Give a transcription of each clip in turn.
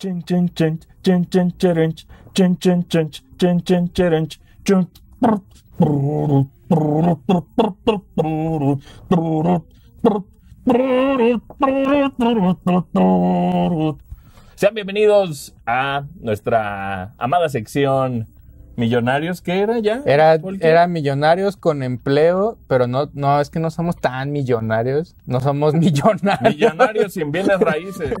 Sean bienvenidos a nuestra amada sección Millonarios, ¿qué era ya? Era, era millonarios con empleo, pero no, no, es que no somos tan millonarios, no somos millonarios. Millonarios sin bienes raíces.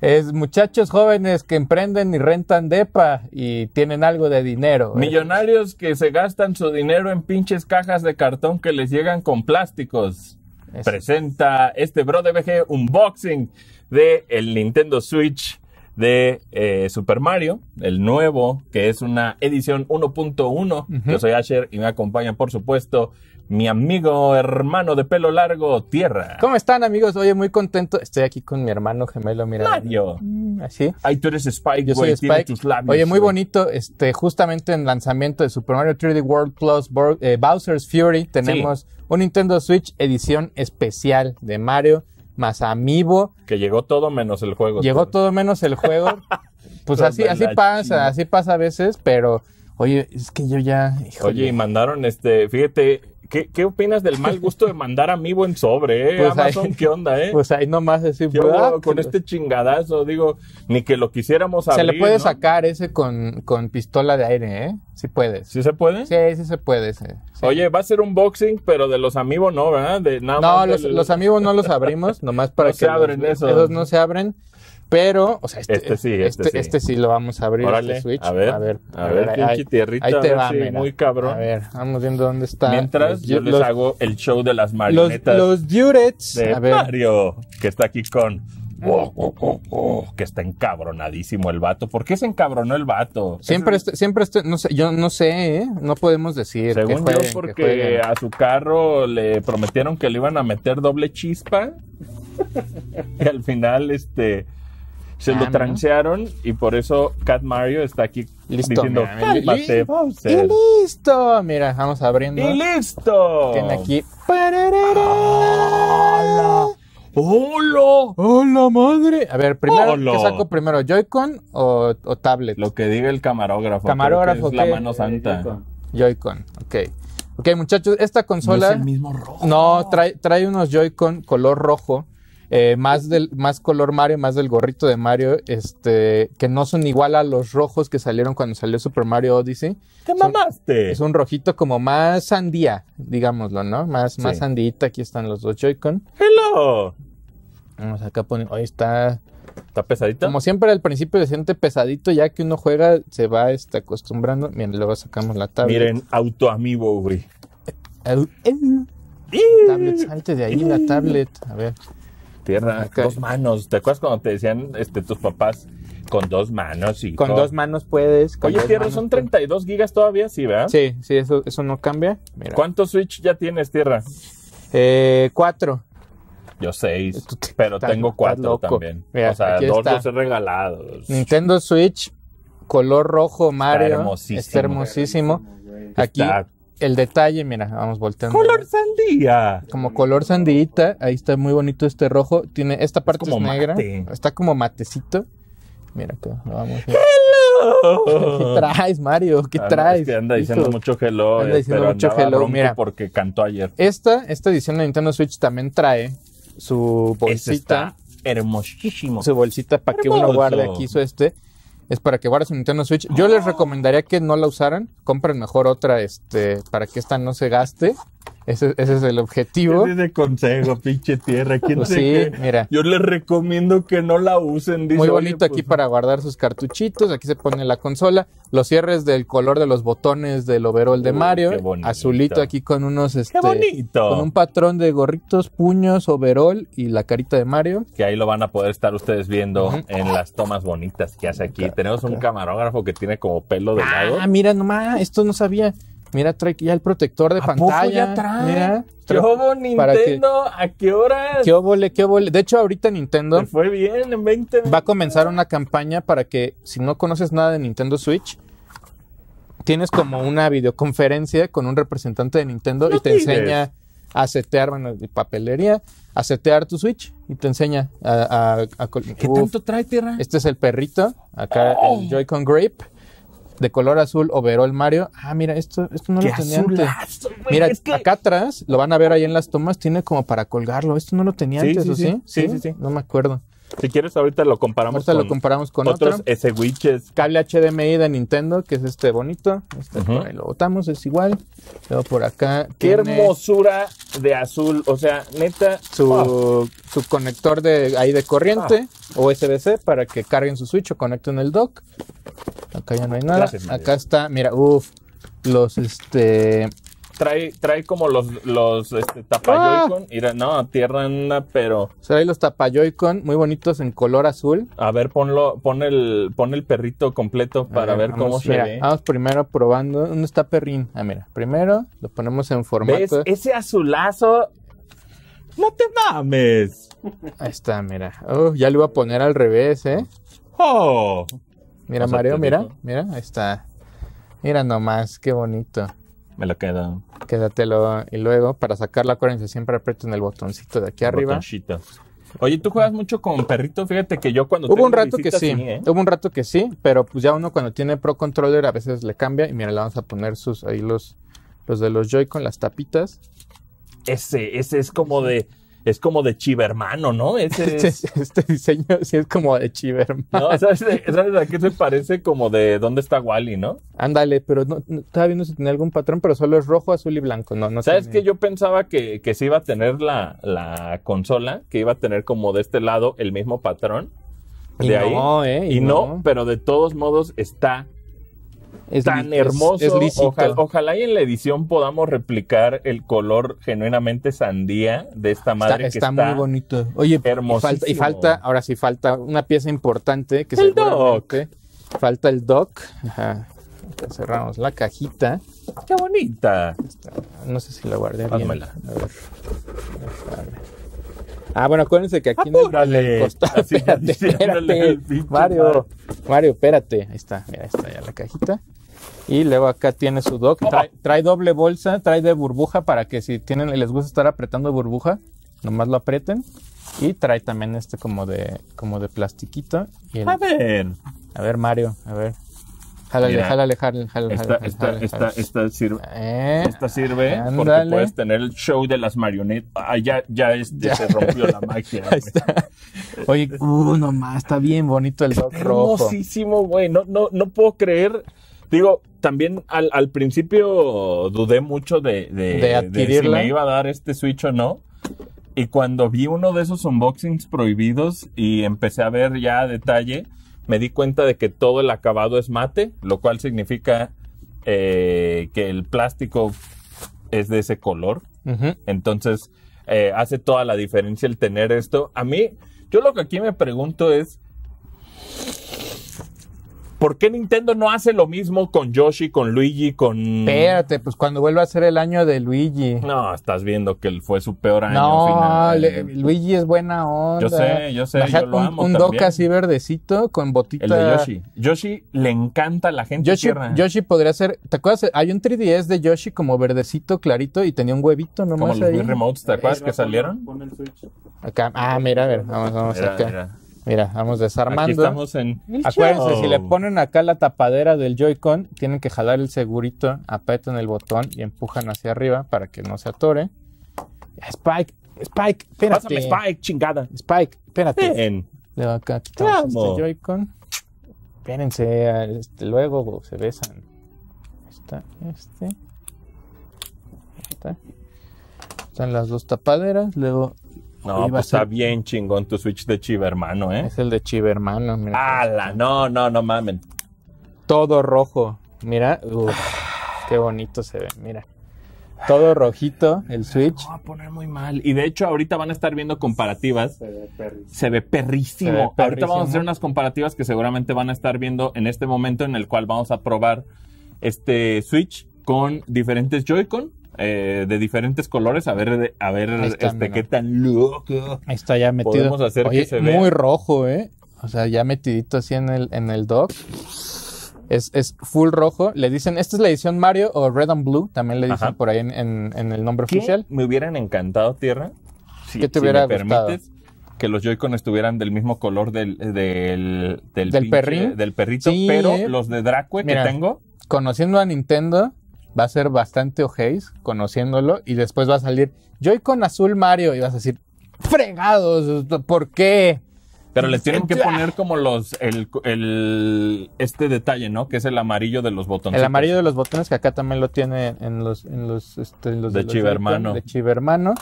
Es muchachos jóvenes que emprenden y rentan depa y tienen algo de dinero. ¿eh? Millonarios que se gastan su dinero en pinches cajas de cartón que les llegan con plásticos. Presenta este Bro de unboxing de el Nintendo Switch de eh, Super Mario, el nuevo, que es una edición 1.1. Yo soy Asher y me acompañan por supuesto, mi amigo hermano de pelo largo, Tierra. ¿Cómo están, amigos? Oye, muy contento. Estoy aquí con mi hermano gemelo, mira. Mario. Mm, así. Ay, tú eres Spike, Yo soy Spike. Tus labios, Oye, muy bonito. Este, justamente en lanzamiento de Super Mario 3D World Plus eh, Bowser's Fury tenemos un Nintendo Switch edición especial de Mario más Amiibo. Que llegó todo menos el juego. Llegó todo, menos el juego. pues así, así pasa, así pasa a veces, pero oye, es que yo ya. Oye, y mandaron este, fíjate, ¿Qué, ¿Qué, opinas del mal gusto de mandar a mi buen sobre, eh? Pues Amazon, ¿qué onda, eh? Pues ahí nomás decir, con pues. este chingadazo, digo, ni que lo quisiéramos abrir. Se le puede sacar ese con, con pistola de aire, ¿eh? Sí puedes. ¿Sí se puede? Sí, sí se puede. Oye, va a ser un boxing, pero de los amigos no, ¿verdad? De nada no, los, amigos no los abrimos, nomás para que. se abren eso. Esos no se abren. Pero, o sea, este, este, sí, este, este sí, este, sí. lo vamos a abrir. Órale, este switch. A ver, a ver, a ver, ahí, te va, mira. muy cabrón. A ver, vamos viendo dónde está. Mientras yo les hago el show de las marionetas. Los, los Durets. De Mario, que está aquí con que está encabronadísimo el vato. ¿Por qué se encabronó el vato? Siempre, estoy, siempre, este, no sé, yo no sé, ¿eh? no podemos decir. Según porque a su carro le prometieron que le iban a meter doble chispa y al final, este, se lo ah, transearon y por eso Cat Mario está aquí listo, mira, y listo mira vamos abriendo y listo tiene aquí ¡Hola! ¡Hola madre! A ver, primero, que saco primero? ¿Joy-Con o, tablet? Lo que diga el camarógrafo. Camarógrafo. es la mano santa. Joy-Con, ok. Ok, muchachos, esta consola. No el mismo rojo. No, trae, trae unos Joy-Con color rojo eh, más del más color Mario, más del gorrito de Mario, este, que no son igual a los rojos que salieron cuando salió Super Mario Odyssey. ¿Qué mamaste? es un rojito como más sandía, digámoslo, ¿no? Más, más sandita. Aquí están los dos Joy-Con. ¡Hello! Vamos acá poner. Ahí está. ¿Está pesadito? Como siempre al principio se siente pesadito, ya que uno juega, se va este, acostumbrando. Miren, luego sacamos la tablet Miren, auto amigo, güey. de ahí la tablet. A ver tierra, dos manos. ¿Te acuerdas cuando te decían este, tus papás? Con dos manos, y Con dos manos puedes. Oye, Tierra, son 32 gigas todavía, sí, ¿verdad? Sí, sí, eso, eso no cambia. ¿Cuántos Switch ya tienes, Tierra? Eh, cuatro. Yo seis, pero tengo cuatro también. o sea, dos los he regalado. Nintendo Switch, color rojo Mario. Está hermosísimo. Está hermosísimo. Aquí el detalle, mira, vamos volteando. Color sandía. Como color sandita ahí está muy bonito este rojo. Tiene esta parte es, como negra, está como matecito. Mira acá, vamos. ¡Hello! ¿Qué traes, Mario? ¿Qué ah, traes? que anda diciendo mucho hello. Anda eh, diciendo mucho hello, mira. Porque cantó ayer. Esta, esta edición de Nintendo Switch también trae su bolsita. hermosísimo. Su bolsita para que uno guarde aquí su este es para que guardes un Nintendo Switch. Yo les recomendaría que no la usaran, compren mejor otra, este, para que esta no se gaste ese, es el objetivo. Ese es consejo, pinche tierra. Pues Yo les recomiendo que no la usen. Muy bonito aquí pues, para guardar sus cartuchitos. Aquí se pone la consola. Los cierres del color de los botones del overall de Mario. Azulito aquí con unos. ¡Qué este, bonito! Con un patrón de gorritos, puños, overall y la carita de Mario. Que ahí lo van a poder estar ustedes viendo en las tomas bonitas que hace aquí. Tenemos un camarógrafo que tiene como pelo de lado. Ah, mira nomás, esto no sabía. Mira, trae ya el protector de pantalla. Poco trae? Mira, ¿Qué hubo, Nintendo? ¿A qué hora? ¿Qué obole, qué obole? De hecho, ahorita Nintendo. fue bien en 20 minutos. Va a comenzar una campaña para que, si no conoces nada de Nintendo Switch, tienes como una videoconferencia con un representante de Nintendo y te enseña a setear, bueno, de papelería, a setear tu Switch y te enseña a. a, ¿Qué tanto trae, Tierra? Este es el perrito, acá el oh. Joy-Con Grape de color azul o overol Mario. Ah, mira, esto, esto no lo tenía antes. mira, acá atrás, lo van a ver ahí en las tomas, tiene como para colgarlo. Esto no lo tenía antes, sí? Sí, sí, sí. No me acuerdo. Si quieres, ahorita lo comparamos con, lo comparamos con otros S-Witches. Cable HDMI de Nintendo, que es este bonito. Este lo botamos, es igual. Luego por acá. Qué hermosura de azul. O sea, neta. Su, conector de ahí de corriente USB-C para que carguen su Switch o conecten el dock. Acá ya no hay nada. acá está, mira, uff, los este trae, como los, los este, tapayoicon. Ah. No, tierra anda, pero. Trae los tapayoicon muy bonitos en color azul. A ver, ponlo, pon el, pon el perrito completo para ver, cómo se ve. Vamos primero probando. ¿Dónde está perrín? Ah, mira, primero lo ponemos en formato. ¿Ves? Ese azulazo. No te mames. Ahí está, mira. Oh, ya lo iba a poner al revés, ¿eh? Oh. Mira, Mario, mira, mira, ahí está. Mira nomás, qué bonito. Me lo quedo. Quédatelo. Y luego, para sacar la acuérdense, siempre aprieten el botoncito de aquí arriba. Oye, tú juegas mucho con perrito, fíjate que yo cuando... Hubo un rato que sí, ¿eh? hubo un rato que sí, pero pues ya uno cuando tiene Pro Controller a veces le cambia y mira, le vamos a poner sus, ahí los, los de los Joy con las tapitas. Ese, ese es como de es como de chivermano, ¿no? Este, este, diseño sí es como de chivermano. ¿Sabes, a qué se parece? Como de dónde está Wally, ¿no? Ándale, pero no, no, se viendo algún patrón, pero solo es rojo, azul y blanco. No, no ¿Sabes qué? que Yo pensaba que, que sí iba a tener la, la consola, que iba a tener como de este lado el mismo patrón. y No, eh, y, no, pero de todos modos está es tan hermoso. ojalá, y en la edición podamos replicar el color genuinamente sandía de esta madre. Está, que está, muy bonito. Oye, y falta, y falta, ahora sí falta una pieza importante que el doc. Falta el doc. Ajá. Cerramos la cajita. ¡Qué bonita! No sé si la guardé bien. A A Ah, bueno, acuérdense que aquí no el costado. Mario, Mario, espérate. Ahí está, mira, ahí está ya la cajita. Y luego acá tiene su dock. Trae, doble bolsa, trae de burbuja para que si tienen, les gusta estar apretando burbuja, nomás lo apreten Y trae también este como de, como de plastiquito. a ver. A ver, Mario, a ver. Jálale, jálale, jálale, jálale. Esta, esta, sirve. Eh, esta sirve porque puedes tener el show de las marionetas. Ah, ya, ya, se rompió la magia. Oye, uh, nomás, está bien bonito el rock Hermosísimo, güey. No, no, no puedo creer. Digo, también al, principio dudé mucho de, de, si me iba a dar este Switch o no. Y cuando vi uno de esos unboxings prohibidos y empecé a ver ya detalle, me di cuenta de que todo el acabado es mate, lo cual significa eh, que el plástico es de ese color. Entonces, eh, hace toda la diferencia el tener esto. A mí, yo lo que aquí me pregunto es, ¿Por qué Nintendo no hace lo mismo con Yoshi, con Luigi, con... Espérate, pues cuando vuelva a ser el año de Luigi. No, estás viendo que fue su peor año. No, final. No, Luigi es buena onda. Yo sé, yo sé. yo lo un, amo un dock así verdecito con botita. El de Yoshi. Yoshi le encanta a la gente. Yoshi, tierna. Yoshi podría ser... ¿Te acuerdas? Hay un 3DS de Yoshi como verdecito, clarito, y tenía un huevito nomás Como los Remotes, ¿te acuerdas que salieron? Acá. Ah, mira, a ver. Vamos, vamos acá. Mira, vamos desarmando. estamos en. Acuérdense, si le oh. ponen acá la tapadera del Joy-Con, tienen que jalar el segurito, aprietan el botón y empujan hacia arriba para que no se atore. Spike, Spike, espérate. Pásame Spike, chingada. Spike, espérate. En. acá este Joy-Con. Espérense, este, luego se besan. Está este. Está. Están las dos tapaderas, luego no, pues está bien chingón tu Switch de Chiva, hermano, ¿eh? Es el de Chiva, hermano. Mira ¡Hala! No, no, no mamen. Todo rojo. Mira, qué bonito se ve, mira. Todo rojito, el Switch. va a poner muy mal. Y de hecho, ahorita van a estar viendo comparativas. Se ve Se ve perrísimo. Ahorita vamos a hacer unas comparativas que seguramente van a estar viendo en este momento en el cual vamos a probar este Switch con diferentes Joy-Con eh, de diferentes colores a ver a ver este, qué tan loco ahí está ya metido muy rojo eh o sea ya metidito así en el en el dock es, full rojo. Le dicen, esta es la edición Mario o Red and Blue, también le dicen por ahí en, el nombre oficial. Me hubieran encantado, Tierra. Si, ¿Qué te hubiera gustado? permites que los Joy-Con estuvieran del mismo color del, del, del, perrito, pero los de Dracue que tengo. Conociendo a Nintendo, va a ser bastante ojéis conociéndolo y después va a salir Joy-Con azul Mario y vas a decir, fregados, ¿por qué? Pero les tienen que poner como los, el, el, este detalle, ¿no? Que es el amarillo de los botones. El amarillo de los botones que acá también lo tiene en los, en los, este, en los de, de Chivermano. De Chivermano.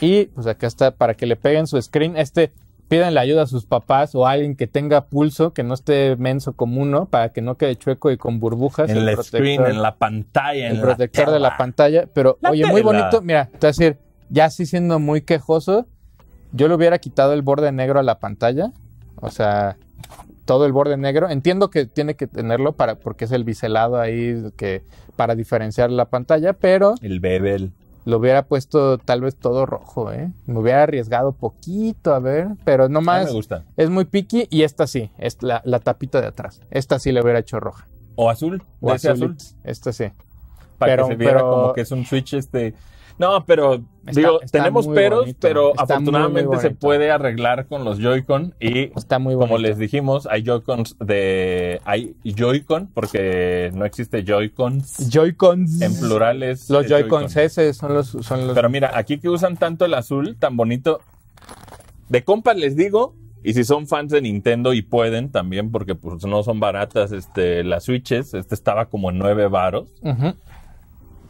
Y pues acá está para que le peguen su screen. Este, la ayuda a sus papás o a alguien que tenga pulso, que no esté menso como uno, para que no quede chueco y con burbujas. En el, en la pantalla, en el protector de la pantalla. Pero, oye, muy bonito. Mira, te voy a decir, ya así siendo muy quejoso, yo le hubiera quitado el borde negro a la pantalla. O sea, todo el borde negro. Entiendo que tiene que tenerlo para, porque es el biselado ahí que, para diferenciar la pantalla, pero. El bebel lo hubiera puesto tal vez todo rojo, ¿eh? Me hubiera arriesgado poquito, a ver, pero no más. me gusta. Es muy picky y esta sí, es la, tapita de atrás. Esta sí la hubiera hecho roja. ¿O azul? ¿O azul? Esta sí. Para pero, que se viera pero, como que es un switch este no, pero digo, tenemos peros, pero afortunadamente se puede arreglar con los Joy-Con y está muy como les dijimos, hay Joy-Cons de hay Joy-Con porque no existe Joy-Cons. Joy-Cons en plurales. Los Joy-Cons son los son los Pero mira, aquí que usan tanto el azul tan bonito de compas les digo, y si son fans de Nintendo y pueden también, porque pues no son baratas este, las Switches, este estaba como en 9 varos.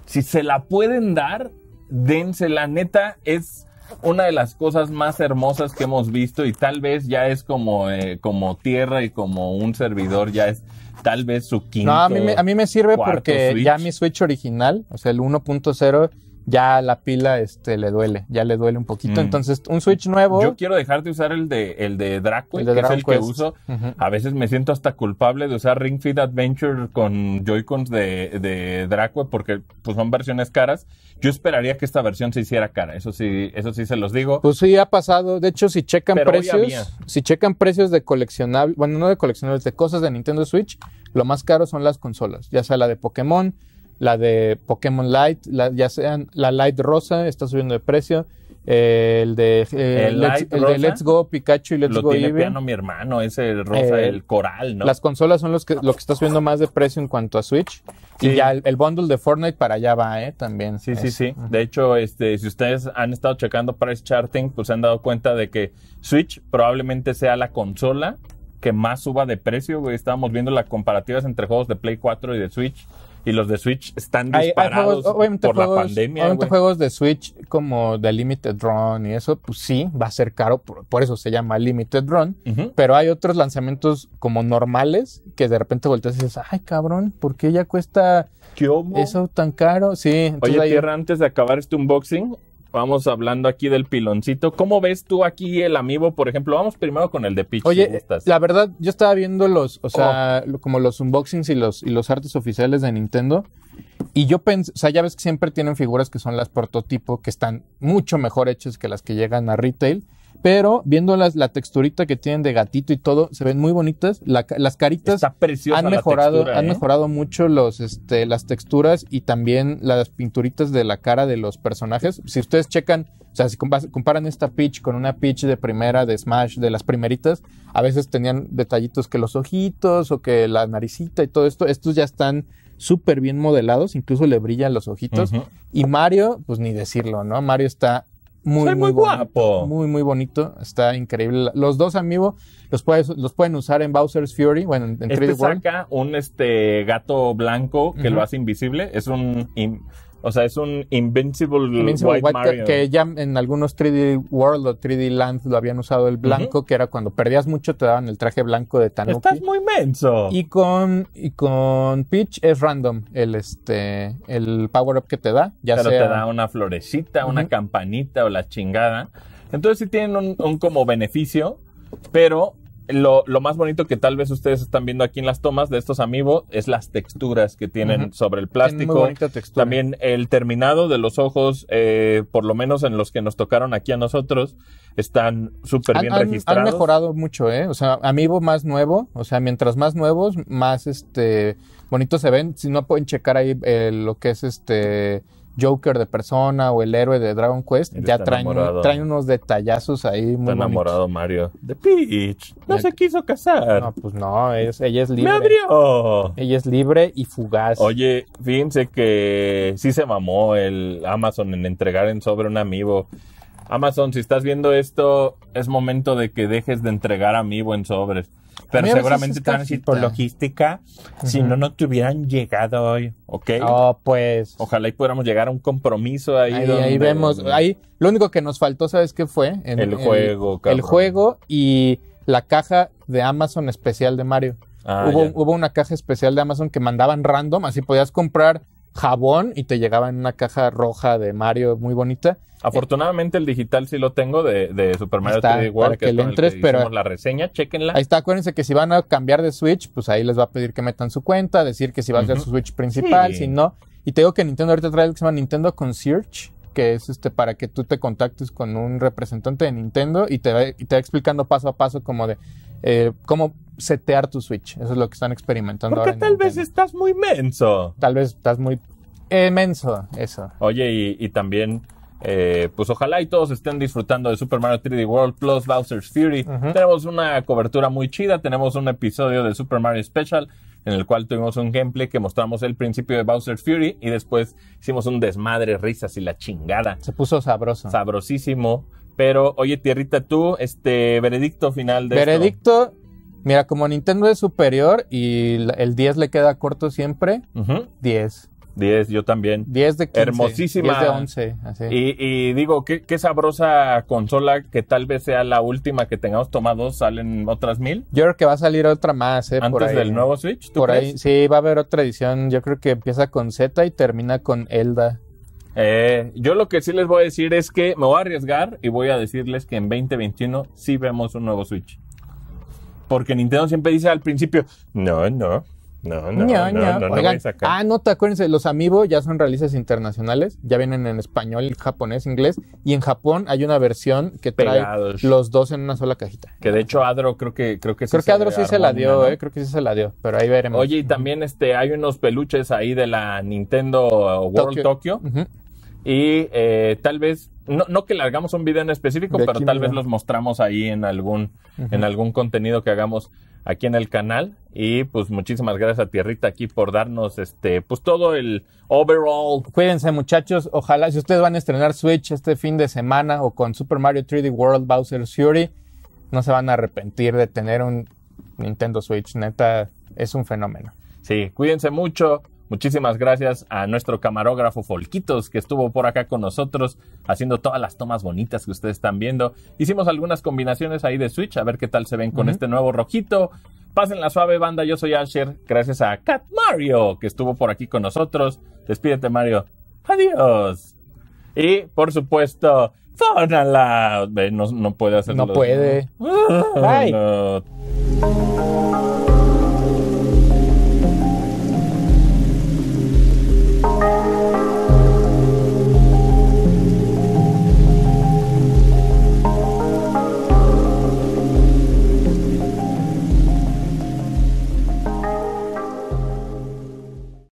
Si se la pueden dar, dense, la neta es una de las cosas más hermosas que hemos visto y tal vez ya es como, eh, como tierra y como un servidor ya es tal vez su quinto. No, a mí me, a mí me sirve porque ya mi Switch original, o sea, el 1.0 ya la pila este, le duele, ya le duele un poquito. Mm. Entonces, un Switch nuevo. Yo quiero dejarte de usar el de, el de Draco, que es el que uso. A veces me siento hasta culpable de usar Ring Fit Adventure con Joy-Cons de, de Draco porque pues, son versiones caras. Yo esperaría que esta versión se hiciera cara, eso sí, eso sí se los digo. Pues sí, ha pasado. De hecho, si checan precios, si checan precios de coleccionables, bueno, no de coleccionables, de cosas de Nintendo Switch, lo más caro son las consolas, ya sea la de Pokémon la de Pokémon Light, ya sean la Light Rosa, está subiendo de precio. Eh, el de, eh, Let's, Go Pikachu y Let's lo tiene piano mi hermano, ese rosa, eh, el coral, ¿no? Las consolas son los que, lo que está subiendo más de precio en cuanto a Switch. Y ya el, bundle de Fortnite para allá va, ¿eh? También. Sí, sí, sí. De hecho, este, si ustedes han estado checando price charting, pues se han dado cuenta de que Switch probablemente sea la consola que más suba de precio, Estábamos viendo las comparativas entre juegos de Play 4 y de Switch y los de Switch están disparados por la pandemia. Obviamente juegos de Switch como The Limited Run y eso, pues sí, va a ser caro, por, eso se llama Limited Run. Pero hay otros lanzamientos como normales que de repente volteas y dices, ay cabrón, ¿por qué ya cuesta eso tan caro? Sí. Oye, Tierra, antes de acabar este unboxing, Vamos hablando aquí del piloncito. ¿Cómo ves tú aquí el amiibo, por ejemplo? Vamos primero con el de Peach. Oye, la verdad, yo estaba viendo los, o sea, oh. como los unboxings y los, y los artes oficiales de Nintendo. Y yo pensé, o sea, ya ves que siempre tienen figuras que son las prototipo, que están mucho mejor hechas que las que llegan a retail. Pero viendo la texturita que tienen de gatito y todo, se ven muy bonitas. las caritas han mejorado, han ¿eh? mejorado mucho los, este, las texturas y también las pinturitas de la cara de los personajes. Si ustedes checan, o sea, si comparan esta pitch con una pitch de primera, de Smash, de las primeritas, a veces tenían detallitos que los ojitos o que la naricita y todo esto. Estos ya están súper bien modelados, incluso le brillan los ojitos. Y Mario, pues ni decirlo, ¿no? Mario está muy, muy, guapo. muy, muy bonito. Está increíble. Los dos amigos los, puedes, los pueden usar en Bowser's Fury. Bueno, en, este 3 saca un este, gato blanco que lo hace invisible. Es un. O sea, es un Invincible, Invincible White, Que, ya en algunos 3D World o 3D Land lo habían usado el blanco, que era cuando perdías mucho te daban el traje blanco de Tanuki. Estás muy menso. Y con, y con Peach es random el, este, el power up que te da. Ya Pero te da una florecita, una campanita o la chingada. Entonces sí tienen un, un como beneficio, pero lo, más bonito que tal vez ustedes están viendo aquí en las tomas de estos amiibo es las texturas que tienen sobre el plástico. También el terminado de los ojos, eh, por lo menos en los que nos tocaron aquí a nosotros, están súper bien registrados. Han mejorado mucho, ¿eh? O sea, amiibo más nuevo, o sea, mientras más nuevos, más este bonitos se ven. Si no pueden checar ahí eh, lo que es este Joker de persona o el héroe de Dragon Quest, ya traen, traen, unos detallazos ahí muy enamorado Mario de Peach. No se quiso casar. No, pues no, ella es libre. Ella es libre y fugaz. Oye, fíjense que sí se mamó el Amazon en entregar en sobre un amigo Amazon, si estás viendo esto, es momento de que dejes de entregar a mí buen sobres. Pero seguramente Transit por logística, si no, no te hubieran llegado hoy, ¿ok? Oh, pues. Ojalá y pudiéramos llegar a un compromiso ahí. Ahí, ahí vemos, ahí, lo único que nos faltó, ¿sabes qué fue? el juego, el, juego y la caja de Amazon especial de Mario. Ah, hubo, hubo, una caja especial de Amazon que mandaban random, así podías comprar jabón y te llegaba en una caja roja de Mario muy bonita. Afortunadamente el digital sí lo tengo de, de Super Mario está, 3 que, el le entres, que pero la reseña, chequenla. Ahí está, acuérdense que si van a cambiar de Switch, pues ahí les va a pedir que metan su cuenta, decir que si va a ser su Switch principal, si no. Y te digo que Nintendo ahorita trae lo que se llama Nintendo Concierge, que es este para que tú te contactes con un representante de Nintendo y te va, te explicando paso a paso como de eh, cómo setear tu Switch. Eso es lo que están experimentando Porque ahora. tal vez estás muy menso. Tal vez estás muy eh, menso, eso. Oye, y también eh, pues ojalá y todos estén disfrutando de Super Mario 3D World plus Bowser's Fury. Tenemos una cobertura muy chida, tenemos un episodio de Super Mario Special en el cual tuvimos un gameplay que mostramos el principio de Bowser's Fury y después hicimos un desmadre, risas y la chingada. Se puso sabroso. Sabrosísimo. Pero oye, Tierrita, tú, este veredicto final de... Veredicto, mira, como Nintendo es superior y el 10 le queda corto siempre, 10. 10, yo también. 10 de 15. Hermosísima. 10 de 11, así. Y, digo, qué, qué, sabrosa consola que tal vez sea la última que tengamos tomado, salen otras mil. Yo creo que va a salir otra más, ¿eh? Antes del nuevo Switch, Por ahí, sí, va a haber otra edición. Yo creo que empieza con Z y termina con Elda. Eh, yo lo que sí les voy a decir es que me voy a arriesgar y voy a decirles que en 2021 sí vemos un nuevo Switch. Porque Nintendo siempre dice al principio, no, no, no, no, no, no, no, no Ah, no, te acuérdense, los Amiibo ya son releases internacionales, ya vienen en español, japonés, inglés, y en Japón hay una versión que trae los dos en una sola cajita. Que de hecho Adro creo que creo que sí Creo que Adro sí se la dio, eh, creo que sí se la dio, pero ahí veremos. Oye, y también este hay unos peluches ahí de la Nintendo World Tokyo, y eh, tal vez, no, no, que largamos un video en específico, pero tal vez los mostramos ahí en algún, en algún contenido que hagamos aquí en el canal. Y pues muchísimas gracias a Tierrita aquí por darnos este, pues todo el overall. Cuídense muchachos, ojalá si ustedes van a estrenar Switch este fin de semana o con Super Mario 3D World Bowser Fury, no se van a arrepentir de tener un Nintendo Switch, neta, es un fenómeno. Sí, cuídense mucho. Muchísimas gracias a nuestro camarógrafo Folquitos que estuvo por acá con nosotros haciendo todas las tomas bonitas que ustedes están viendo. Hicimos algunas combinaciones ahí de Switch, a ver qué tal se ven con este nuevo rojito. Pasen la suave banda, yo soy Asher, gracias a Cat Mario que estuvo por aquí con nosotros. Despídete Mario. Adiós. Y por supuesto, Fonala. No, no puede nada. No puede. Ah, Bye.